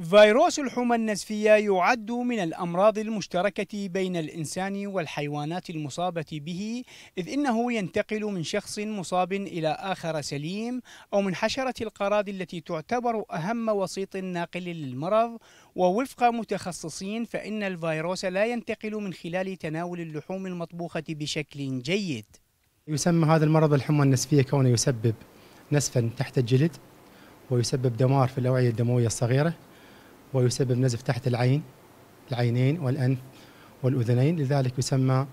فيروس الحمى النزفية يعد من الأمراض المشتركة بين الإنسان والحيوانات المصابة به إذ إنه ينتقل من شخص مصاب إلى آخر سليم أو من حشرة القراد التي تعتبر أهم وسيط ناقل للمرض ووفق متخصصين فإن الفيروس لا ينتقل من خلال تناول اللحوم المطبوخة بشكل جيد يسمى هذا المرض الحمى النزفية كونه يسبب نسفا تحت الجلد ويسبب دمار في الأوعية الدموية الصغيرة ويسبب نزف تحت العين العينين والأنف والأذنين لذلك يسمى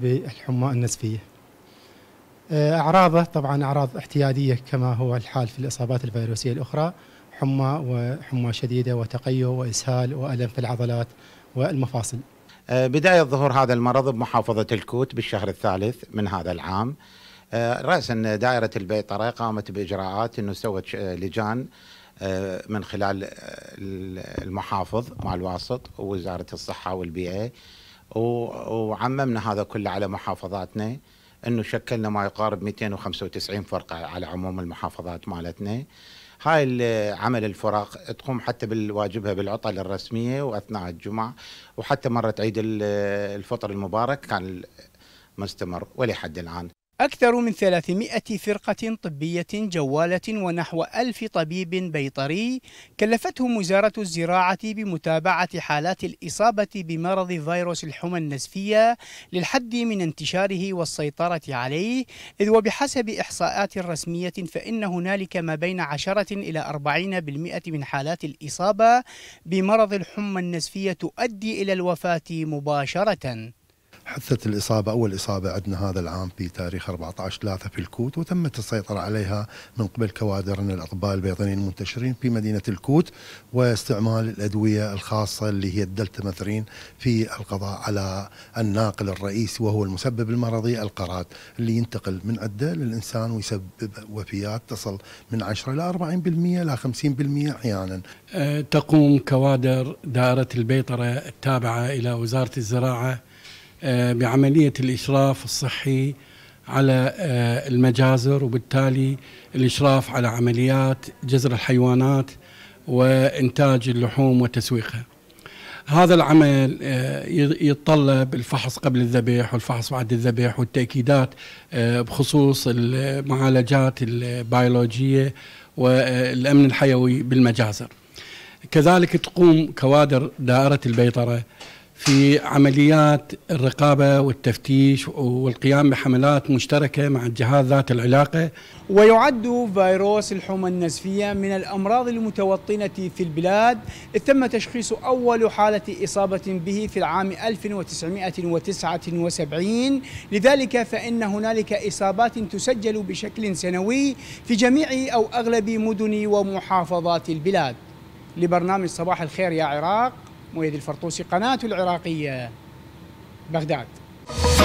بالحمى النزفية آه، أعراضه طبعا أعراض احتيادية كما هو الحال في الإصابات الفيروسية الأخرى حمى وحمى شديدة وتقيؤ وإسهال وألم في العضلات والمفاصل آه، بداية ظهور هذا المرض بمحافظة الكوت بالشهر الثالث من هذا العام آه، رأسا دائرة البيطرة قامت بإجراءات أنه سوت آه، لجان آه، من خلال المحافظ مع الواسط ووزارة الصحة والبيئة إيه. وعممنا هذا كله على محافظاتنا انه شكلنا ما يقارب 295 فرقه على عموم المحافظات مالتنا هاي عمل الفرق تقوم حتى بالواجبها بالعطل الرسميه واثناء الجمعه وحتى مره عيد الفطر المبارك كان مستمر ولحد الان أكثر من 300 فرقة طبية جوالة ونحو ألف طبيب بيطري كلفتهم وزارة الزراعة بمتابعة حالات الإصابة بمرض فيروس الحمى النزفية للحد من انتشاره والسيطرة عليه إذ وبحسب إحصاءات رسمية فإن هنالك ما بين 10 إلى 40% من حالات الإصابة بمرض الحمى النزفية تؤدي إلى الوفاة مباشرةً حثت الإصابة أول إصابة عندنا هذا العام في تاريخ 14 3 في الكوت وتمت السيطرة عليها من قبل كوادرنا الأطباء البيطريين المنتشرين في مدينة الكوت واستعمال الأدوية الخاصة اللي هي مثرين في القضاء على الناقل الرئيسي وهو المسبب المرضي القراد اللي ينتقل من عدة للإنسان ويسبب وفيات تصل من 10 إلى 40% إلى 50% أحيانا أه، تقوم كوادر دائرة البيطرة التابعة إلى وزارة الزراعة آه، بعملية الإشراف الصحي على آه، المجازر وبالتالي الإشراف على عمليات جزر الحيوانات وإنتاج اللحوم وتسويقها هذا العمل آه، يتطلب الفحص قبل الذبيح والفحص بعد الذبيح والتأكيدات بخصوص المعالجات البيولوجية والأمن الحيوي بالمجازر كذلك تقوم كوادر دائرة البيطرة في عمليات الرقابه والتفتيش والقيام بحملات مشتركه مع الجهات ذات العلاقه. ويعد فيروس الحمى النزفيه من الامراض المتوطنه في البلاد، إذ تم تشخيص اول حاله اصابه به في العام 1979 لذلك فان هنالك اصابات تسجل بشكل سنوي في جميع او اغلب مدن ومحافظات البلاد. لبرنامج صباح الخير يا عراق مؤيد الفرطوسي قناة العراقية بغداد